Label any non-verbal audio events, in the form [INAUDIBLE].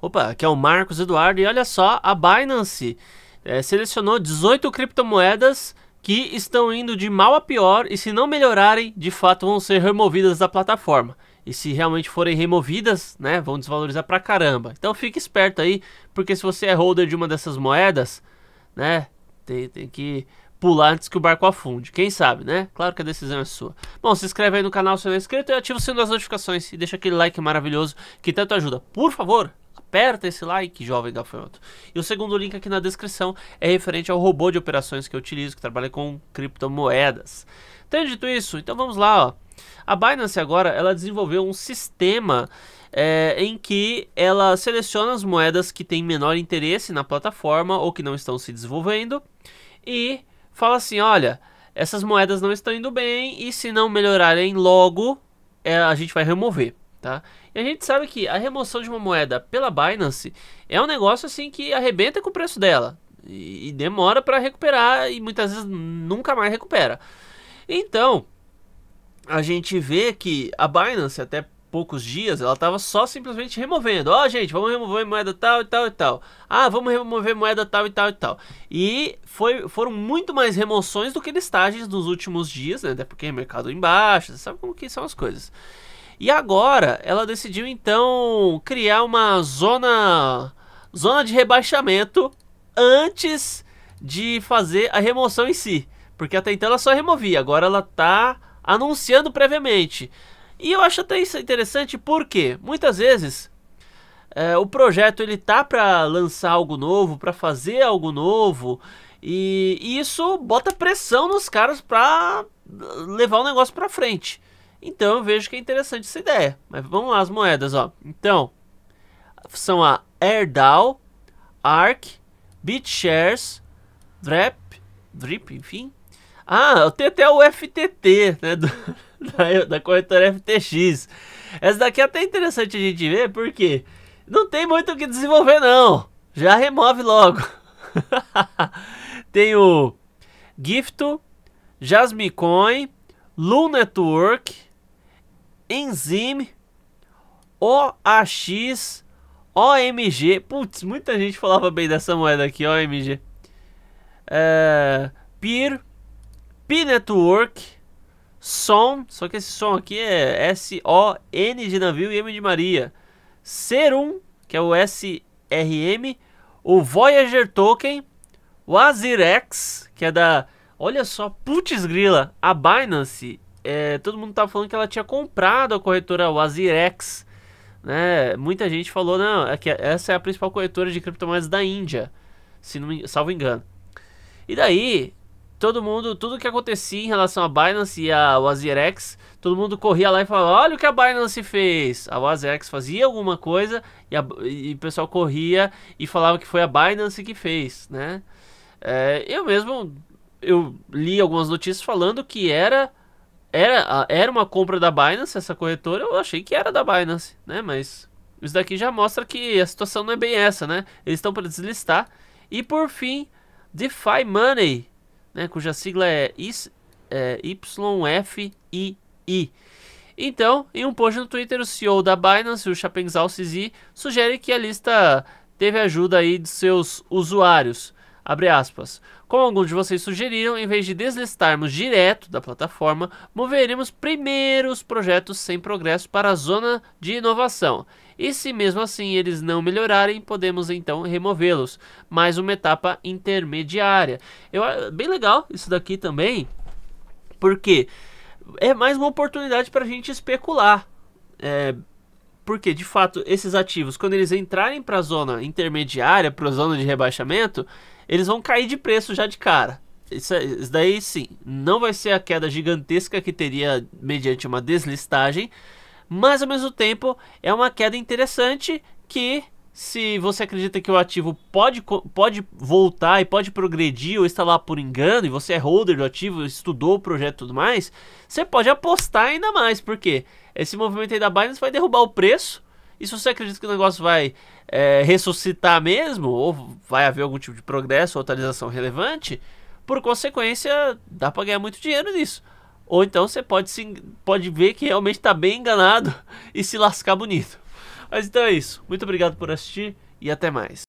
Opa, que é o Marcos Eduardo. E olha só, a Binance é, selecionou 18 criptomoedas que estão indo de mal a pior e se não melhorarem, de fato vão ser removidas da plataforma. E se realmente forem removidas, né, vão desvalorizar pra caramba. Então fique esperto aí, porque se você é holder de uma dessas moedas, né, tem, tem que pular antes que o barco afunde. Quem sabe, né? Claro que a decisão é sua. Bom, se inscreve aí no canal se não é inscrito e ativa o sininho das notificações e deixa aquele like maravilhoso que tanto ajuda. Por favor, Aperta esse like, jovem gafanhoto. E o segundo link aqui na descrição é referente ao robô de operações que eu utilizo, que trabalha com criptomoedas. Tendo dito isso, então vamos lá. Ó. A Binance agora ela desenvolveu um sistema é, em que ela seleciona as moedas que têm menor interesse na plataforma ou que não estão se desenvolvendo e fala assim: olha, essas moedas não estão indo bem e se não melhorarem logo, é, a gente vai remover. Tá? E a gente sabe que a remoção de uma moeda pela Binance é um negócio assim que arrebenta com o preço dela e, e demora para recuperar e muitas vezes nunca mais recupera. Então, a gente vê que a Binance até poucos dias ela estava só simplesmente removendo. Ó, oh, gente, vamos remover moeda tal e tal e tal. Ah, vamos remover moeda tal e tal e tal. E foi, foram muito mais remoções do que listagens nos últimos dias, né? Até porque mercado embaixo, sabe como que são as coisas. E agora ela decidiu então criar uma zona zona de rebaixamento antes de fazer a remoção em si, porque até então ela só removia, agora ela está anunciando previamente. E eu acho até isso interessante porque muitas vezes é, o projeto ele tá para lançar algo novo, para fazer algo novo, e, e isso bota pressão nos caras para levar o negócio para frente. Então eu vejo que é interessante essa ideia. Mas vamos lá as moedas, ó. Então, são a AirDAO, ARK, BitShares, DREP, DRIP, enfim. Ah, tenho até o FTT, né, do, [LAUGHS] da, da corretora FTX. Essa daqui é até interessante a gente ver, porque não tem muito o que desenvolver não. Já remove logo. [LAUGHS] tem o Gifto, Coin, Loon Network, Enzime, OAX, OMG. Putz, muita gente falava bem dessa moeda aqui, OMG. É, Peer, P-Network, Som, só que esse som aqui é S-O-N de navio e M de Maria. Serum, que é o SRM, o Voyager Token, o Azirex, que é da... Olha só, putz grila, a Binance é, todo mundo estava falando que ela tinha comprado a corretora Wazirex. Né? Muita gente falou, não, é que essa é a principal corretora de criptomoedas da Índia, se não salvo engano. E daí, todo mundo, tudo que acontecia em relação à Binance e à Wazirex, todo mundo corria lá e falava, olha o que a Binance fez. A Wazirex fazia alguma coisa e, a, e o pessoal corria e falava que foi a Binance que fez, né? É, eu mesmo, eu li algumas notícias falando que era era, era uma compra da Binance, essa corretora, eu achei que era da Binance, né? Mas isso daqui já mostra que a situação não é bem essa, né? Eles estão para deslistar. E por fim, DeFi Money, né? cuja sigla é, IS, é YFII. Então, em um post no Twitter, o CEO da Binance, o Chapenzal Sisi, sugere que a lista teve ajuda aí de seus usuários. Abre aspas. Como alguns de vocês sugeriram, em vez de deslistarmos direto da plataforma, moveremos primeiro os projetos sem progresso para a zona de inovação. E se mesmo assim eles não melhorarem, podemos então removê-los. Mais uma etapa intermediária. Eu, bem legal isso daqui também, porque é mais uma oportunidade para a gente especular. É, porque, de fato, esses ativos, quando eles entrarem para a zona intermediária, para a zona de rebaixamento, eles vão cair de preço já de cara. Isso, é, isso, daí sim, não vai ser a queda gigantesca que teria mediante uma deslistagem, mas ao mesmo tempo é uma queda interessante que se você acredita que o ativo pode, pode voltar e pode progredir ou está lá por engano e você é holder do ativo, estudou o projeto e tudo mais, você pode apostar ainda mais, porque esse movimento aí da Binance vai derrubar o preço e se você acredita que o negócio vai é, ressuscitar mesmo, ou vai haver algum tipo de progresso ou atualização relevante, por consequência, dá para ganhar muito dinheiro nisso. Ou então você pode, se, pode ver que realmente está bem enganado [LAUGHS] e se lascar bonito. Mas então é isso. Muito obrigado por assistir e até mais.